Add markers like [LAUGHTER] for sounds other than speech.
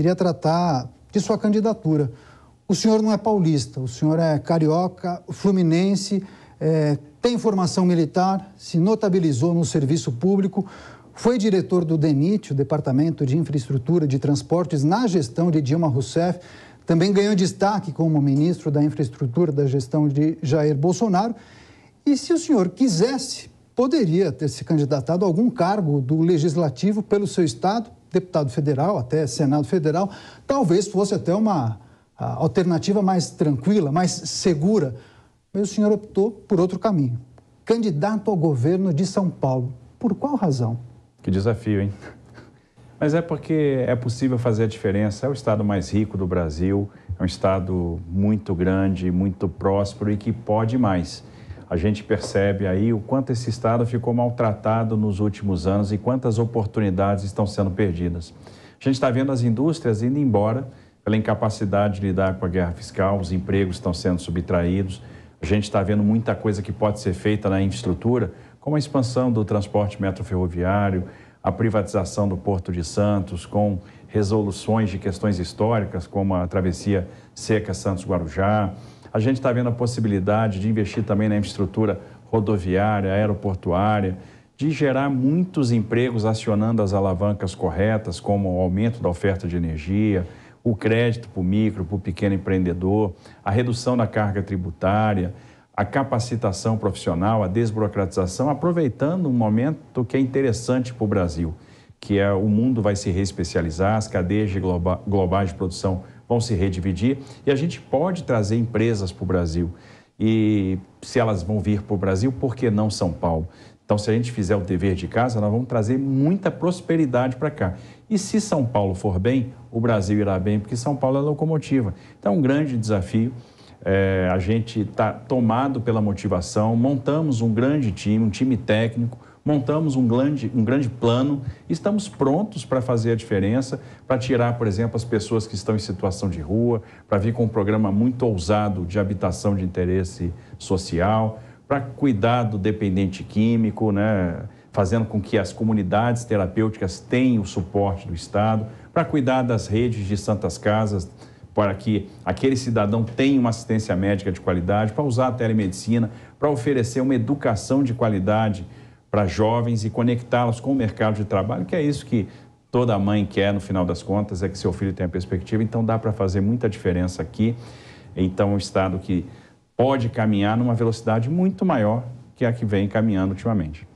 iria tratar de sua candidatura. O senhor não é paulista, o senhor é carioca, fluminense, é, tem formação militar, se notabilizou no serviço público, foi diretor do DENIT, o Departamento de Infraestrutura de Transportes, na gestão de Dilma Rousseff. Também ganhou destaque como ministro da Infraestrutura da gestão de Jair Bolsonaro. E se o senhor quisesse, poderia ter se candidatado a algum cargo do Legislativo pelo seu estado deputado federal, até Senado federal, talvez fosse até uma alternativa mais tranquila, mais segura. Mas o senhor optou por outro caminho. Candidato ao governo de São Paulo. Por qual razão? Que desafio, hein? [LAUGHS] Mas é porque é possível fazer a diferença. É o estado mais rico do Brasil, é um estado muito grande, muito próspero e que pode mais a gente percebe aí o quanto esse Estado ficou maltratado nos últimos anos e quantas oportunidades estão sendo perdidas. A gente está vendo as indústrias indo embora pela incapacidade de lidar com a guerra fiscal, os empregos estão sendo subtraídos, a gente está vendo muita coisa que pode ser feita na infraestrutura, como a expansão do transporte metroferroviário, a privatização do Porto de Santos, com resoluções de questões históricas, como a travessia seca Santos-Guarujá, a gente está vendo a possibilidade de investir também na infraestrutura rodoviária, aeroportuária, de gerar muitos empregos acionando as alavancas corretas, como o aumento da oferta de energia, o crédito para o micro, para o pequeno empreendedor, a redução da carga tributária, a capacitação profissional, a desburocratização, aproveitando um momento que é interessante para o Brasil, que é o mundo vai se reespecializar, as cadeias globais de produção vão se redividir e a gente pode trazer empresas para o Brasil. E se elas vão vir para o Brasil, por que não São Paulo? Então, se a gente fizer o dever de casa, nós vamos trazer muita prosperidade para cá. E se São Paulo for bem, o Brasil irá bem, porque São Paulo é locomotiva. Então, é um grande desafio. É, a gente está tomado pela motivação, montamos um grande time, um time técnico, montamos um grande, um grande plano, estamos prontos para fazer a diferença, para tirar, por exemplo, as pessoas que estão em situação de rua, para vir com um programa muito ousado de habitação de interesse social, para cuidar do dependente químico, né? fazendo com que as comunidades terapêuticas tenham o suporte do Estado, para cuidar das redes de santas casas, para que aquele cidadão tenha uma assistência médica de qualidade, para usar a telemedicina, para oferecer uma educação de qualidade para jovens e conectá-los com o mercado de trabalho, que é isso que toda mãe quer no final das contas, é que seu filho tenha perspectiva. Então dá para fazer muita diferença aqui. Então, um Estado que pode caminhar numa velocidade muito maior que a que vem caminhando ultimamente.